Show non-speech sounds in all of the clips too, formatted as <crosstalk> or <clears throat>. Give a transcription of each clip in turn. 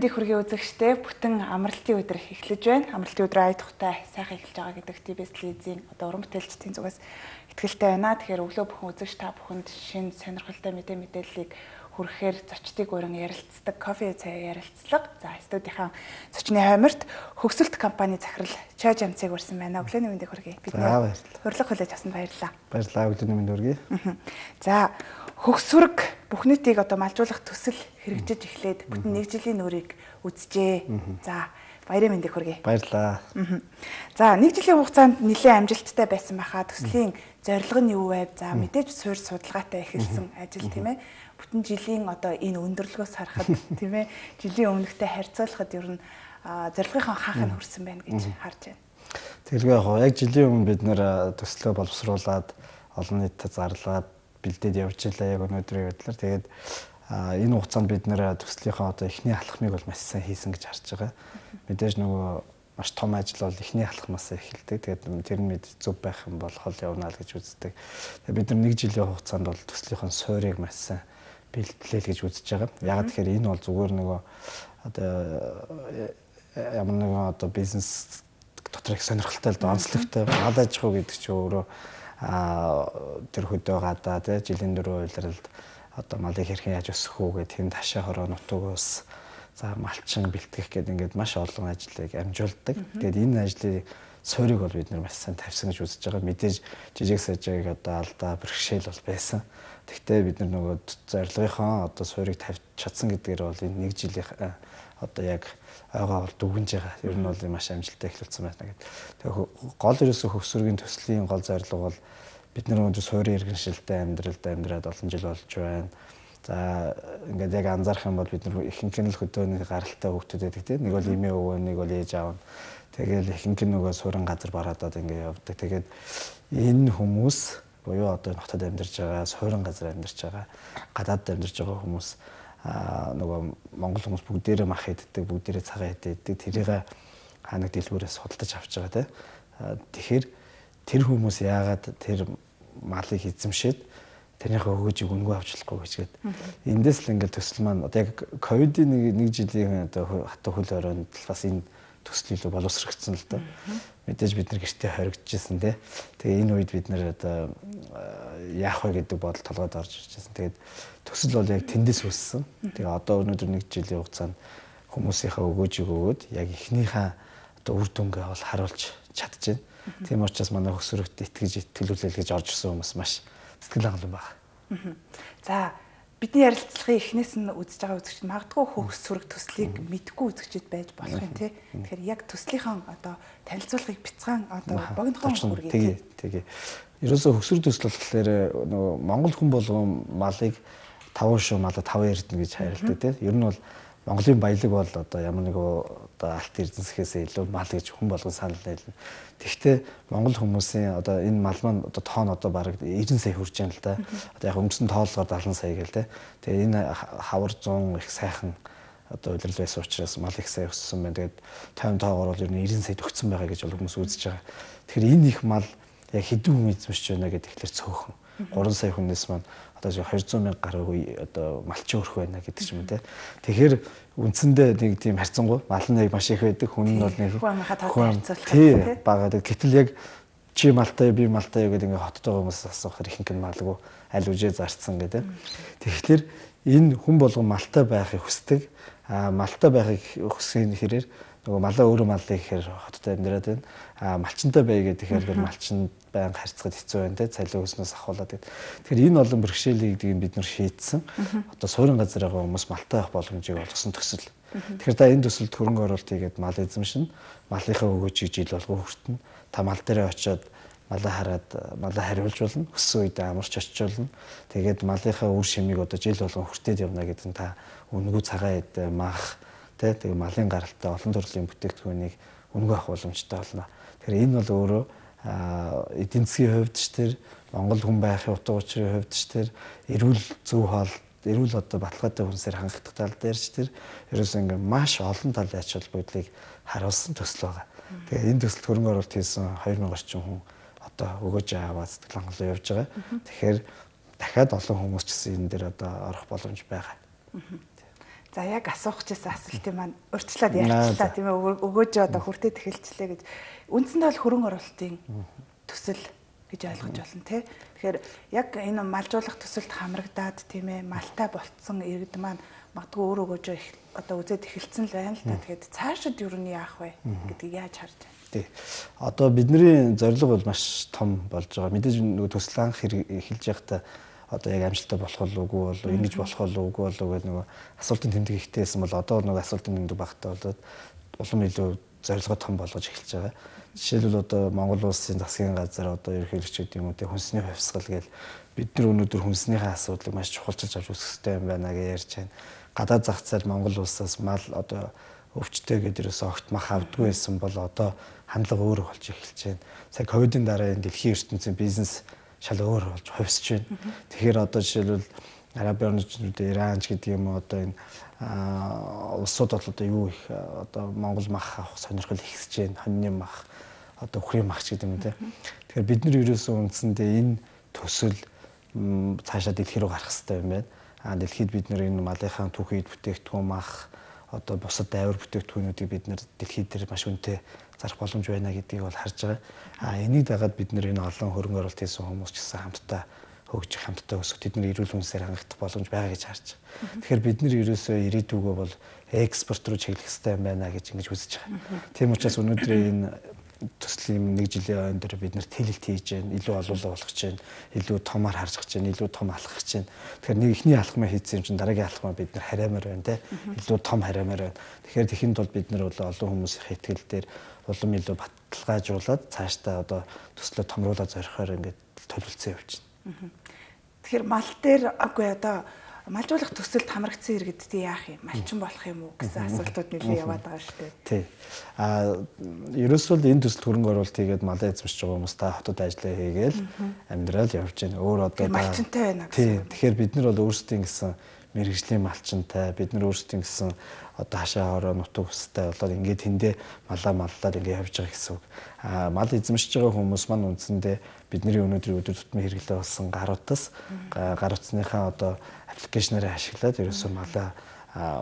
мэндийг хүргэе үзэгчтэй бүтэн амралтын өдөр эхлэж байна. Амралтын өдрөө ай тухтай сайхан эхэлж байгаа гэдэг TBS телевизийн одоо уран бүтээлчдийн зүгээс ихтгэлтэй байна. Тэгэхээр өглөө бүхэн үзэгч та бүхэнд шинэ сонирхолтой мэдээ мэдээллийг хүрэхээр зочдыг уран ярилцдаг кофе цай ярилцлага. За студийнхаа зочны хойморт хөгсөлт компани захирал Чойж амцыг урьсан байна. Өглөөний мэндийг хүргэе. Бидний урилга хүлээж авсанд баярлалаа. Баярлалаа. Өглөөний мэндийг хүргэе. За хөгсүрг бүх нийтийг одоо малжуулах төсөл хэрэгжиж эхлээд бүтэн нэг жилийн нөрийг үзжээ. За баярын мэндийг хүргэе. Баярлаа. За нэг жилийн хугацаанд нэлээд амжилттай байсан баха төслийн зорилго нь юу вэ? За мэдээж суур судалгаатай эхэлсэн ажил тийм ээ. Бүтэн жилийн одоо энэ өндөрлгөөс харахад <laughs> тийм ээ жилийн өмнөхтэй харьцуулахад ер нь зорилгынхон хаах нь хүрсэн байна гэж харж байна. Тэргээ яг жилийн өмнө бид нэр төслөө боловсруулад олон нийтэд зарлаад бэлдээд явж илаа яг өнөөдрийн байдлаар. Тэгээд энэ хугацаанд бид нэр төслийнхаа одоо эхний алхмыг бол маш сайн хийсэн гэж харж байгаа. Мэдээж нөгөө маш том ажил бол эхний алхмаас эхэлдэг. Тэгээд тэр нь мэд зөв байх юм бол хол явна л гэж үздэг. Тэгээд бид нар нэг жилийн хугацаанд бол төслийнхаа суурийг маш сайн бэлтлээл гэж үзэж байгаа. Ягаад тэгэхээр энэ бол зүгээр нөгөө одоо ямар нэгэн одоо бизнес доторх сонирхолтой л онцлогтой гал аж ахуй гэдэг чинь өөрөө тэр хөдөө гадаа тий жилийн дөрөв үйлрэлд одоо малыг хэрхэн яаж өсгөх үү гэх тэнд хашаа хороо нутгуус за малчин бэлтгэх гэдэг ингээд маш олон ажлыг амжуулдаг. Тэгээд энэ ажлыг суурийг бол бид нар маш сайн тавьсан гэж үзэж байгаа. Мэдээж жижиг сажиг одоо алдаа бэрхшээл бол байсан. Тэгтээ бид нар нөгөө зорилгынхоо одоо суурийг тавьж чадсан гэдгээр бол энэ нэг жилийн одоо яг ойгоо бол дүгнж байгаа. Ер нь бол маш амжилттай эхлүүлсэн байна гэдэг. Тэгээ гол ерөөсө хөксөргийн төслийн гол зорилго бол бид нар өнөөдөр суурийн иргэншилтэй амьдралд амьдраад олон жил болж байна. За ингээд яг анзаарах юм бол бид нар ихэнх нь л хөдөөний гаралтай хөвгтүүд байдаг тийм. Нэг бол эмээ өвөө, нэг бол ээж аав. Тэгээл ихэнх нь нөгөө суурин газар бараадаад ингээд явдаг. Тэгээд энэ хүмүүс буюу одоо нотод амьдарч байгаа, суурин газар амьдарч байгаа, гадаад амьдарч байгаа хүмүүс нөгөө монгол хүмүүс бүгдээрээ мах иддэг, бүгдээрээ цагаан хэд иддэг. Тэрийг ханаг дэлгүүрээс судалдаж авч байгаа те. Тэгэхээр тэр хүмүүс яагаад тэр малыг эзэмшээд тэрнийхээ өгөөж өгөнгөө авчлахгүй гэчгээд эндээс л ингээл төсөл маань одоо яг ковидын нэг жилийн одоо хатуу хөл оройнд бас энэ төсөл илүү боловсрогдсон л доо. Мэдээж бид нар гэртээ хоригдчихсэн тий. Тэгээ энэ үед бид нар одоо э, яах вэ гэдэг бодол толгойд орж ирчихсэн. Тэгээд төсөл бол яг тэндээс үссэн. Тэгээ одоо өнөөдөр нэг жилийн хугацаанд хүмүүсийнхаа өгөөжийг өгөөд яг эхнийхээ одоо үр дүнгээ бол харуулж чадчихэв. Тийм учраас манай хөсөрөгт итгэж итгэлүүлэл гэж орж ирсэн хүмүүс маш сэтгэл хангалуун байна. За бидний ярилцлагын эхнээс нь үзэж байгаа үзэгчд магадгүй хөөс сүрэг төслийг мэдгүй үзэгчд байж болох юм тий. Тэгэхээр яг төслийнхөө одоо танилцуулгыг бяцхан одоо богинохон хүргэе. Тэгээ тэгээ. Ерөөсө хөксөр төсөл болохоор нөгөө Монгол хүн болгон малыг таван шүү мала таван эрдэнэ гэж хайрладаг тий. Ер нь бол Монголын баялаг бол одоо ямар нэг одоо алт эрдэнсхээс илүү мал гэж хүн болгон санал нийлнэ. Тэгвэл Монгол хүмүүсийн одоо энэ мал маань одоо тоон одоо бараг 90 сая хүрч байна л да. Одоо яг өнгөрсөн тооллогоор 70 сая гээл те. Тэгээ энэ хавар 100 их сайхан одоо удирдал байсан учраас мал их сая өссөн байна. Тэгээд тайм тоогоор бол ер нь 90 сая төгцсөн байгаа гэж бол хүмүүс үзэж байгаа. Тэгэхээр энэ их мал яг хэдэн хүн эзэмшиж байна гэдэг ихлээр цөөхөн. 3 сая хүнээс маань одоо 200 мянга гаруй одоо малчин өрх байна гэдэг ч юм те. Тэгэхээр үндсэндээ нэг тийм харьцангуй мал нэг маш их байдаг. Хүн нь бол нэг хүн харьцуулах тийм багадаг. Гэтэл яг чи малтай би малтай гэдэг ингээд хоттойгоо хүмүүс асуухаар ихэнх нь малгүй аль үжээ зарцсан гэдэг. Тэгэхээр энэ хүн болгон малтай байхыг хүсдэг. А малтай байхыг хүсэхийн хэрээр нөгөө малаа өөрөө маллаа гэхээр хоттой амьдраад байна. А малчинтай бай гэдэг тэгэхээр малчин байн харьцахад хэцүү байна те цалин өснөөс ахуулаад гэдэг. Тэгэхээр энэ олон бэрхшээлийг гэдгийг бид нар шийдсэн. Одоо суурин газар байгаа хүмүүс малтай авах боломжийг олгосон төсөл. Тэгэхээр та энэ төсөлд хөрөнгө оруулалтыг гээд мал эзэмшин, малынхаа өгөөжийг жил болгон хүртэн та мал дээрээ очиод малаа хараад малаа хариулж болно. Өссөн үед амарч очижулна. Тэгээд малынхаа үр шимийг одоо жил болгон хүртээд явна гэдэг нь та өнгөө цагаан эд маах Тэ тэгээ малын гаралтай олон төрлийн бүтээгдэхүүнийг үнэгүй авах боломжтой болно. Тэгэхээр энэ бол өөрөө эдийн засгийн хувьд ч тэр Монгол хүн байхын утга учирын хувьд ч тэр эрүүл зөв хоол эрүүл одоо баталгаатай хүнсээр хангах тал дээр ч тэр ерөөсөө ингээм маш олон талын ач холбогдлыг харуулсан төсөл байгаа. Тэгээ энэ төсөлд хөрөнгө оруулалт хийсэн 2000 орчим хүн одоо өгөөж аваад сэтгэл хангалуун явьж байгаа. Тэгэхээр дахиад олон хүмүүс ч гэсэн энэ дээр одоо орох боломж байгаа. За яг асуух гэсэн асуултын маань урьдчилаад ярьчлаа тийм ээ өгөөж одоо хүртээд эхэлчлээ гэж үндсэндээ бол хөрөнгө оруулалтын төсөл гэж ойлгож байна тий. Тэгэхээр яг энэ малжуулах төсөлд хамрагдаад тийм ээ малтай болцсон иргэд маань магадгүй өөр өгөөж одоо үзээд эхэлсэн л байна л та. Тэгэхэд цаашид юу нь яах вэ гэдгийг яаж харж байна? Тий. Одоо бидний зорилго бол маш том болж байгаа. Мэдээж нөгөө төсөл анх эхэлж байхдаа одоо яг амжилттай болох уугүй болов ингэж болох уугүй болов гэдэг нөгөө асуултын тэмдэг ихтэй байсан бол одоо нөгөө асуултын тэмдэг багтаа болоод улам илүү зорилго том болгож эхэлж байгаа. Жишээлбэл одоо Монгол улсын засгийн газар одоо ерөнхийлөгчд юм уу те хүнсний хувьсгал гээл бид нар өнөөдөр хүнснийхээ асуудлыг маш чухалчилж авч үзэхтэй юм байна гэж ярьж байна. Гадаад зах зээл Монгол улсаас мал одоо өвчтэй гэдэг ерөөсөө огт мах авдгүй байсан бол одоо хандлага өөр болж эхэлж байна. Сая ковидын дараа энэ дэлхийн ертөнцийн бизнес шал өөр болж хувьсж байна. Тэгэхээр одоо жишээлбэл Арабын орнууд Иранч гэдэг юм одоо энэ улсууд бол одоо юу их одоо Монгол мах авах сонирхол ихсэж байна. Хоньны мах, одоо Украин мах ч гэдэг юм те. Тэгэхээр бид нар ерөөсөн үндсэндээ энэ төсөл цаашаа дэлхий рүү гарах хэрэгтэй юм байна. А дэлхийд бид нэр энэ малынхаа түүхийд бүтээгдэхүүн мах одоо бусад авир бүтээгдэхүүнүүдийг бид нэр дэлхийд дээр маш үнэтэй зарах боломж байна гэдгийг бол харж байгаа. А энийг дагаад бид нэр энэ олон хөрөнгө оруулалт хийсэн хүмүүс ч гэсэн хамтдаа хөгжих хамтдаа өсөх тэдний эрүүл хүнсээр хангах боломж байгаа гэж харж байгаа. Тэгэхээр бид нэр ерөөсөө ирээдүгөө бол экспорт руу чиглэх хэрэгтэй юм байна гэж ингэж үзэж байгаа. Тийм учраас өнөөдөр энэ төслийн нэг жилийн ойн дээр бид нэр тэлэлт хийж гэн илүү олоолаа болгож гэн илүү томоор харж гэн илүү том алхах гэн тэгэхээр нэг ихний алхмаа хийсэн юм чинь дараагийн алхмаа бид нэр хараамаар байна те илүү том хараамаар байна тэгэхээр тэхинд бол бид нар олон хүмүүсийн ихтгэл дээр улам илүү баталгаажуулаад цаашдаа одоо төслөө томруулаад зорихоор ингээд төлөвлөсөн явж байна тэгэхээр мал дээр аггүй одоо малжуулах төсөлд хамрагдсан иргэд тий яах юм малчин болох юм уу гэсэн асуултууд нэлээд яваад байгаа шүү дээ. Тий. А ерөөсөө энэ төсөлд хөрөнгө оруулалт хийгээд малын эзэмшиж байгаа хүмүүс та хотод ажиллаа хийгээл амьдрал явж гин өөр одоо малчинтай байна гэсэн. Тий. Тэгэхээр бид нар бол өөрсдийн гэсэн мэрэгжлийн малчинтай бид нар өөрсдийн гэсэн одоо хашаа хороо нутаг устай болоод ингээд тэндээ малаа маллаад ингээд явж байгаа гэсэн үг. Аа мал эзэмшиж байгаа хүмүүс маань үндсэндээ бидний өнөөдрийн өдөр тутмын хэрэглээ болсон гаруутас гар утасныхаа одоо аппликейшнараа ашиглаад ерөөсөө малаа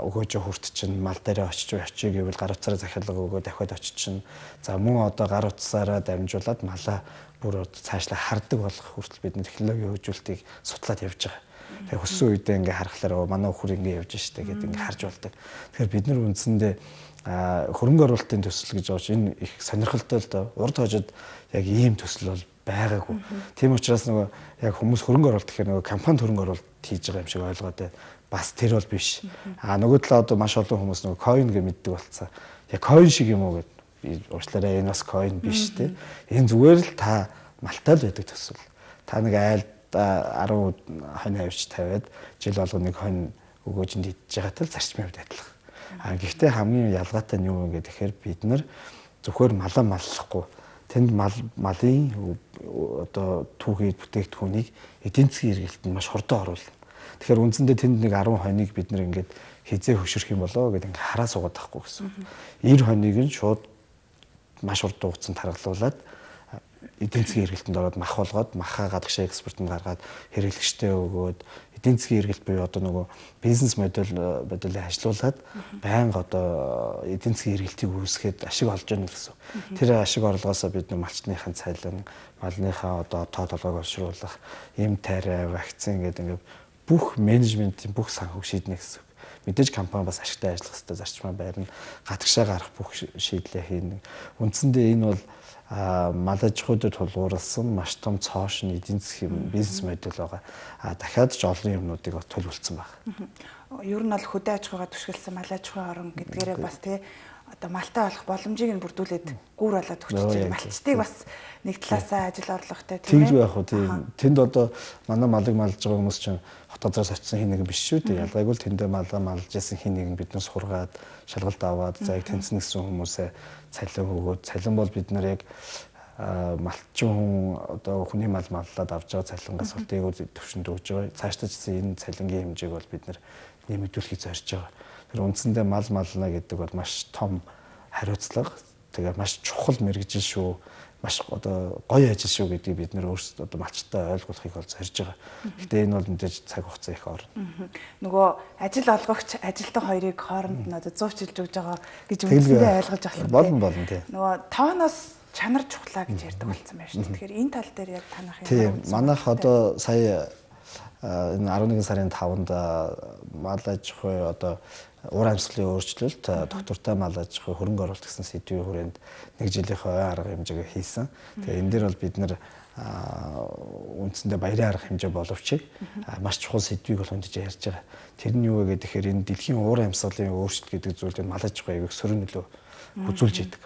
өгөөж хүрт чинь мал дээр очиж очиж гэвэл гар утсаараа захиалга өгөө дахиад очиж чинь за мөн одоо гар утсаараа дамжуулаад малаа бүр цаашлаа хардаг болох хүртэл бид нэр технологийн хөгжүүлтийг судлаад явж байгаа. Тэгээ хүссэн үедээ ингээ харахаар манай хөр ингээ явж штэ гэдэг ингээ харж болдог. Тэгэхээр бид нар үндсэндээ хөрөнгө оруулалтын төсөл гэж явж энэ их сонирхолтой л доо. Урд хожид яг ийм төсөл бол байгаагүй. Тийм учраас нөгөө яг хүмүүс хөрөнгө оруулалт гэхээр нөгөө компани хөрөнгө оруулалт хийж байгаа юм шиг ойлгоод байна. Бас тэр бол биш. А нөгөө талаа одоо маш олон хүмүүс нөгөө coin гэж мэддэг болцсон. Яг coin шиг юм уу гэдэг уучлаарай энэ бас coin биш те. Энэ зүгээр л та малтайл байдаг төсөл. Та нэг айл 10 хонь авч тавиад жил болгоныг хонь өгөөжинд идж байгаатай л зарчмын хувьд адилхан. А гэхдээ хамгийн ялгаатай нь юу вэ гэхээр бид нар зөвхөр малаа маллахгүй тэнд мал малын одоо түүхий бүтээгдэхүүнийг эдийн засгийн хэрэгэлтэнд маш хурдан оруулна. Тэгэхээр үндсэндээ тэнд нэг 10 хоног бид нар ингээд хизээ хөшөрөх юм болоо гэдэг ингээд хараа суугаад байхгүй гэсэн. 90 хоногийг нь шууд маш урт хугацаанд таргалуулаад эдийн засгийн хэрэгэлтэнд ороод мах болгоод махаа гадагшаа экспортод гаргаад хэрэглэгчтэй өгөөд эдийн засгийн хэрэгэлт буюу одоо нөгөө бизнес модель бодлыг э, ажилуулад байнга одоо эдийн засгийн хэрэгэлтийг үүсгэхэд ашиг олж яана гэсэн. Тэр ашиг орлогоосоо бид нөгөө малчныхын цалин, малныхаа одоо тоо толгойг олшруулах, эм тарай, вакцин гэдэг ингээд бүх менежментийн бүх санхүүг шийднэ гэсэн мэдээж компани бас ашигтай ажиллах хэрэгтэй зарчмаа байрна гадагшаа гарах бүх шийдлээ хийнэ. Үндсэндээ энэ бол а мал аж ахуйд тулгуурласан маш том цоошин эдийн засгийн бизнес модель байгаа. А дахиад ч олон юмнуудыг төлөвлөсөн баг. Ер нь бол хөдөө аж ахуйгаа түшгэлсэн мал аж ахуйн орн гэдгээрээ бас тий одоо малтай болох боломжийг нь бүрдүүлээд гүр болоод өгч чинь малчтыг бас нэг талаасаа ажил орлоготой тийм ээ. Тэгж байх уу тийм. Тэнд одоо манай малыг малж байгаа хүмүүс чинь хот газраас очисон хин нэг биш шүү дээ. Ялгаагүй л тэндээ малаа малж ясан хин нэг биднээс сургаад шалгалт аваад зааг тэнцэн гэсэн хүмүүсээ цалин өгөөд цалин бол бид нар яг малчин хүн одоо хүний мал маллаад авч байгаа цалингаас бол тийг төвшөнд өгж байгаа. Цааш тач энэ цалингийн хэмжээг бол бид нэмэгдүүлэхийг зорж байгаа. Тэр үндсэндээ мал мална гэдэг бол маш том хариуцлага. Тэгээ маш чухал мэрэгжил шүү. Маш одоо гоё ажил шүү гэдгийг бид нэр өөрсдөө одоо малчтай ойлгуулахыг бол зорж байгаа. Гэтэ энэ бол мэдээж цаг хугацаа их орно. Нөгөө ажил олгогч ажилтан хоёрыг хооронд нь одоо 100 чилж өгж байгаа гэж үндсэндээ ойлгож авах. Болон болон тий. Нөгөө тооноос чанар чухлаа гэж ярьдаг болсон байна шүү. Тэгэхээр энэ тал дээр яг танах юм. Тийм. Манайх одоо сая энэ 11 сарын 5-нд мал аж ахуй одоо уур амьсгалын өөрчлөлт доктортой мал аж ахуй хөрөнгө оруулалт гэсэн сэдвийн хүрээнд нэг жилийнхөө арга хэмжээг хийсэн. Тэгээ энэ дээр бол бид нэр үндсэндээ баярын арга хэмжээ боловч маш чухал сэдвийг бол хүндэж ярьж байгаа. Тэр нь юу вэ гэхээр энэ дэлхийн уур амьсгалын өөрчлөлт гэдэг зүйл нь мал аж ахуй аяг сөрөг нөлөө үзүүлж идэг.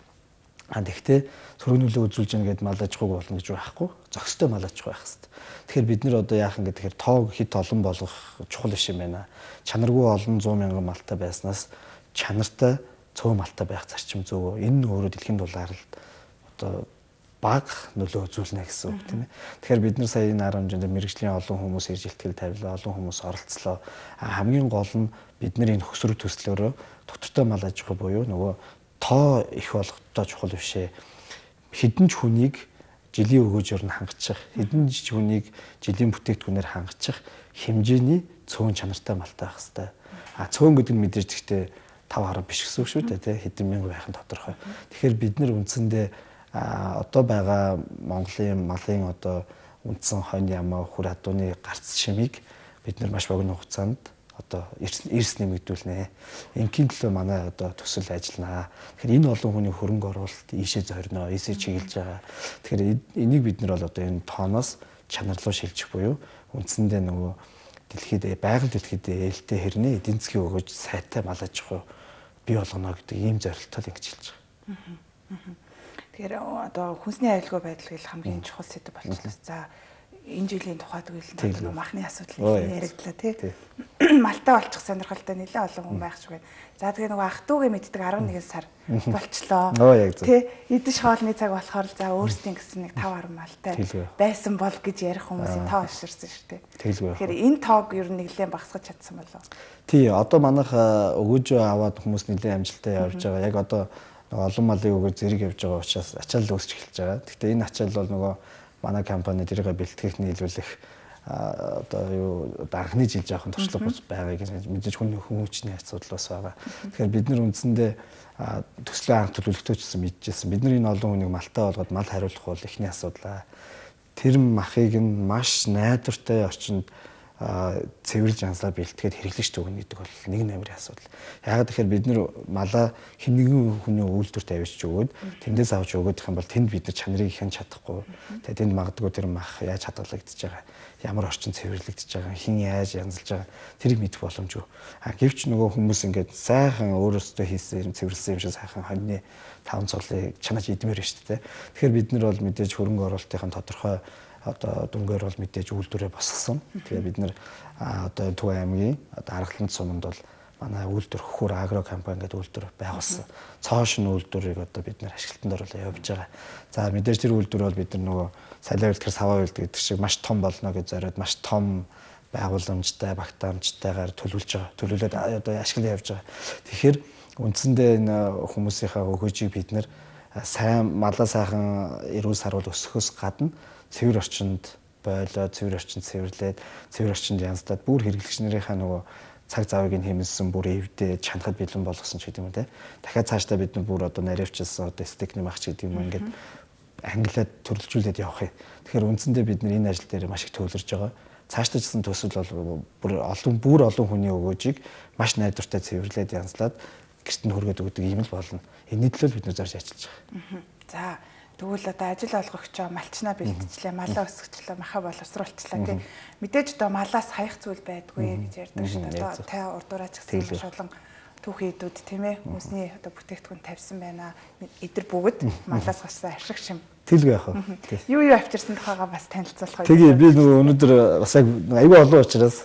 А тэгвэл сөргөнөлөө үзүүлж яана гэдээ малаажгүй болно гэж байхгүй. Зөкстэй малаажгүй байх хэвээр. Тэгэхээр бид нэр одоо яах юм гэхээр тоог хит олон болгох чухал биш юм байна. Чанаргүй олон 100 мянган малтай байснаас чанартай цөөн малтай байх зарчим зөвөө. Энэ нь өөрөө дэлхийн дулаалд одоо баг нөлөө үзүүлнэ гэсэн үг тийм ээ. Тэгэхээр бид нар сая энэ арга хэмжээнд мэрэгжлийн олон хүмүүс ирж ихтгэл тавилаа, олон хүмүүс оролцлоо. Хамгийн гол нь бид нар энэ хөсрөв төслөөрөө доктортой мал аж ахуй буюу нөгөө тоо их болгохдоо чухал бишээ. Хідэн ч хүнийг жилийн өгөөжөөр нь хангачих, хідэн ч хүнийг жилийн бүтээгдэхүүнээр хангачих хэмжээний цөөн чанартай малтай байх хэвээр. А цөөн гэдэг нь мэдээж гэхдээ 5 харав биш гэсэн үг шүү дээ тий хэдэн мянга байх нь тодорхой. Тэгэхээр бид нар үндсэндээ одоо байгаа Монголын малын одоо үндсэн хойны ямаа хүр хадууны гарц шимийг бид нар маш богино хугацаанд одоо эрс нэмэгдүүлнэ. Ингийн төлөө манай одоо төсөл ажилланаа. Тэгэхээр энэ олон хүний хөрөнгө оруулалт ийшээ зорино, ийшээ чиглэж байгаа. Тэгэхээр энийг бид нар бол одоо энэ тооноос чанарлуу шилжих буюу үндсэндээ нөгөө дэлхийд байгаль дэлхийд ээлтэй хэрнээ эдийн засгийн өгөөж сайтай малаж явах бий болгоно гэдэг ийм зорилттой ингэж хэлж байгаа. Тэгэхээр одоо хүнсний аюулгүй байдал гэл хамгийн чухал сэдэв болчихлоо. За энэ жилийн тухай төгөлд нөгөө махны асуудал их яригдлаа тий. <clears throat> Малтай болчих сонирхолтой нэлээ олон хүн байх шиг байна. За тэгээ нөгөө ах トゥ угийн мэддэг 11 сар болчлоо. Тий. Эдэж хоолны цаг болохоор за өөрсдийн гэсэн нэг 5 10 малтай байсан бол гэж ярих хүмүүсийн тоо уширсан шүү дээ. Тэгэхээр энэ тоог ер нь нэлээ багсгаж чадсан болов. Тий. Одоо манайх өгөөжөө аваад хүмүүс нэлээ амжилттай явж байгаа. Яг одоо олон малын өгөө зэрэг явж байгаа учраас ачаал үүсч эхэлж байгаа. Гэхдээ энэ ачаал бол нөгөө манай компани тэрийг бэлтгэх нийлүүлэх одоо юу дархны жил жоохон туршлага байгааг мэдээж хүний хүмүүчний асуудал бас байгаа. Тэгэхээр бид нар үндсэндээ төслийн анх төлөвлөлтөө ч гэсэн мэдчихсэн. Бид нар энэ олон хүнийг малтай болгоод мал хариулах бол эхний асуудал. Тэр махыг нь маш найдвартай орчинд цэвэрж янзлаа бэлтгээд хэрэглэж төгөн гэдэг бол нэг нэмрийн асуудал. Яагаад гэхээр бид нэр малаа хэн нэгэн хүний үйлдвэрт авчиж өгөөд тэндээс авч өгөх юм бол тэнд бид нар чанарыг хэн чадахгүй. Тэгээд тэнд магадгүй тэр мах яаж хадгалагдчихж байгаа ямар орчин цэвэрлэгдэж байгаа хэн яаж янзлж байгаа тэрийг мэдэх боломжгүй. А гэвч нөгөө хүмүүс ингээд сайхан өөрөөсөө хийсэн юм цэвэрлсэн юм шиг сайхан хоньны таван цолыг чанаж идмээр байна шүү дээ. Тэгэхээр бид нар бол мэдээж хөрөнгө оруулалтын тодорхой одоо дүнгээр бол мэдээж үйлдвэрээ босгосон. Тэгээ бид нэр одоо Төв аймгийн одоо Аргаланд суманд бол манай үйлдвэр хөхөр агро компани гэдэг үйлдвэр байгуулсан. Цоош нь үйлдвэрийг одоо бид нэр ашиглалтанд оруулаад явж байгаа. За мэдээж тэр үйлдвэр бол бид нар нөгөө салиа үйлдвэр саваа үйлдвэр гэдэг шиг маш том болно гэж зориод маш том байгууламжтай, багтаамжтайгаар төлөвлөж байгаа. Төлөвлөөд одоо ашиглаж явж байгаа. Тэгэхээр үндсэндээ энэ хүмүүсийнхаа өгөөжийг бид нэр сайн малаа сайхан эрүүл саруул өсөхөөс гадна цэвэр орчинд бойлоо, цэвэр орчинд цэвэрлээд, цэвэр орчинд янзлаад бүр хэрэглэгч нарынхаа нөгөө цаг завыг нь хэмнэлсэн бүр эвдээ чанахад бэлэн болгосон ч гэдэг юм те. Дахиад цаашдаа бид нар бүр одоо наривчлсан одоо стекний махч гэдэг юм ингээд ангилаад төрөлжүүлээд явах юм. Тэгэхээр үндсэндээ бид нар энэ ажил дээр маш их төвлөрж байгаа. Цаашдаа жисэн төсөл бол бүр олон бүр олон хүний өгөөжийг маш найдвартай цэвэрлээд янзлаад гэрт нь хөргөд өгдөг юм л болно. Энэний төлөө бид нар зарж ажиллаж байгаа. За Тэгвэл одоо ажил олгогчоо малчнаа бэлтжлээ, малаа өсгчлээ, маха боловсруулчлаа тийм. Мэдээж одоо малаас хаях зүйл байдгүй гэж ярьдаг шүү дээ. Одоо тай урдуураач гэсэн шулан түүхийдүүд тийм ээ. Хүмүүсний одоо бүтээгдэхүүн тавьсан байна. Эдгэр бүгд малаас гарсан ашиг шим Тэлгүй яах вэ? Юу юу авчирсан тухайгаа бас танилцуулах. Тэгээ би нөгөө өнөөдөр бас яг аюу олон учраас